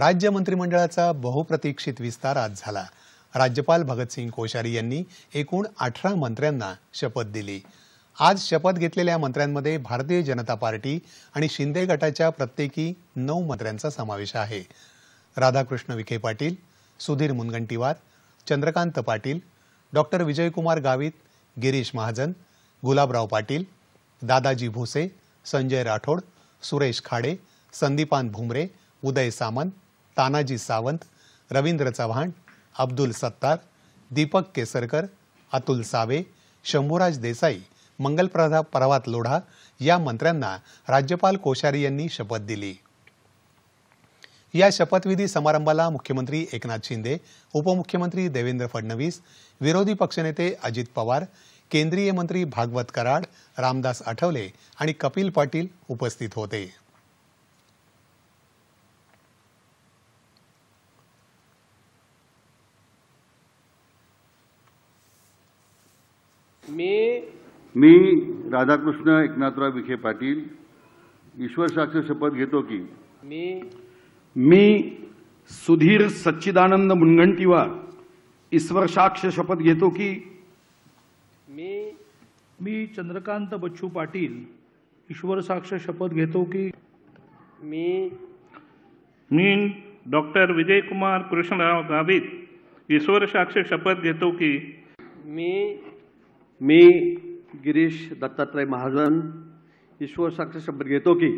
राज्य मंत्रिमंडळाचा बहुप्रतीक्षित विस्तार आज झाला राज्यपाल भगतसिंग कोश्यारी यांनी एकूण अठरा मंत्र्यांना शपथ दिली आज शपथ घेतलेल्या मंत्र्यांमध्ये भारतीय जनता पार्टी आणि शिंदे गटाच्या प्रत्येकी नऊ मंत्र्यांचा समावेश आहे राधाकृष्ण विखे पाटील सुधीर मुनगंटीवार चंद्रकांत पाटील डॉक्टर विजयकुमार गावित गिरीश महाजन गुलाबराव पाटील दादाजी भुसे संजय राठोड सुरेश खाडे संदीपान भुमरे उदय सामंत तानाजी सावंत रवींद्र चव्हाण अब्दुल सत्तार दीपक केसरकर अतुल सावे शंभूराज देसाई मंगलप्रदा प्रभात लोढा या मंत्र्यांना राज्यपाल कोश्यारी यांनी शपथ दिली या शपथविधी समारंभाला मुख्यमंत्री एकनाथ शिंदे उपमुख्यमंत्री देवेंद्र फडणवीस विरोधी पक्षनेते अजित पवार केंद्रीय मंत्री भागवत कराड रामदास आठवले आणि कपिल पाटील उपस्थित होते मी मी राधाकृष्ण एकनाथराव विखे पाटील ईश्वर साक्ष शपथ घेतो की मी मी सुधीर सच्चिदानंद मुनगंटीवार ईश्वर साक्ष शपथ घेतो की मी मी चंद्रकांत बच्चू पाटील ईश्वर साक्ष शपथ घेतो की मी मी डॉक्टर विजयकुमार कृष्णराव गावित ईश्वर साक्ष शपथ घेतो की मी मी गिरीश दत्तात्रय महाजन ईश्वर साक्षी शपथ घेतो की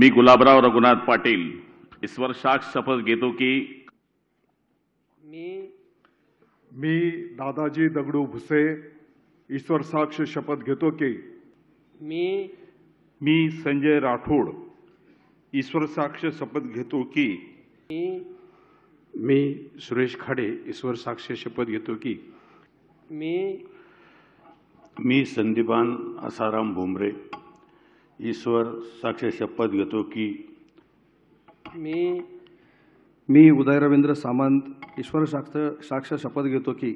मी गुलाबराव रघुनाथ पाटील ईश्वर साक्ष शपथ घेतो की मी मी दादाजी दगडू भुसे ईश्वर साक्ष शपथ घेतो की मी मी संजय राठोड ईश्वर साक्ष शपथ घेतो की मी सुरेश खाडे ईश्वर साक्ष शपथ घेतो की मी मी संदीपान आसाराम भोमरे ईश्वर साक्ष शपथ घेतो की मी मी उदय रवींद्र सामंत ईश्वर साक्ष साक्ष शपथ घेतो की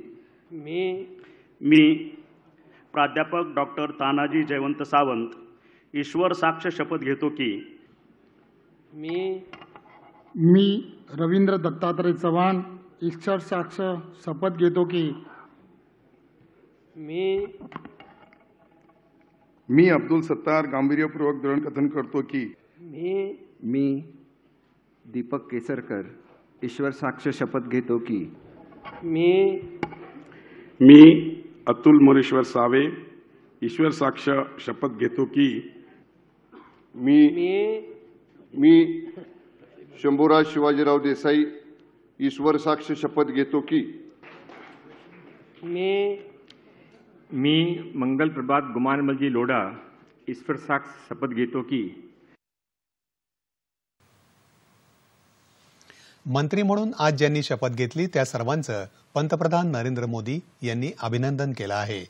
मी मी प्राध्यापक डॉक्टर तानाजी जयवंत सावंत ईश्वर साक्ष शपथ घेतो की मी मी रवींद्र दत्तात्रय चव्हाण ईश्वर साक्ष शपथ घेतो की मी मी अब्दुल सत्तार गांभीर्यपूर्वक दळण कथन करतो की मी मी दीपक केसरकर ईश्वर साक्ष शपथ घेतो की मी मी अतुल मुरेश्वर सावे ईश्वर साक्ष शपथ घेतो की मी मी शंभूराज शिवाजीराव देसाई ईश्वर साक्ष शपथ घेतो की मी मी मंगल प्रभात गुमानमलजी लोढा ईश्वर साक्ष शपथ घेतो की मंत्री म्हणून आज ज्यांनी शपथ घेतली त्या सर्वांचं पंतप्रधान नरेंद्र मोदी यांनी अभिनंदन केलं आहे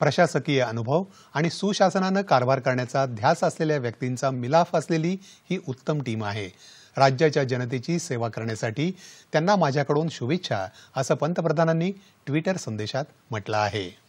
प्रशासकीय अनुभव आणि सुशासनानं कारभार करण्याचा ध्यास असलेल्या व्यक्तींचा मिलाफ असलेली ही उत्तम टीम आहे राज्याच्या जनतेची सेवा करण्यासाठी त्यांना माझ्याकडून शुभेच्छा असं पंतप्रधानांनी ट्विटर संदेशात म्हटलं आहे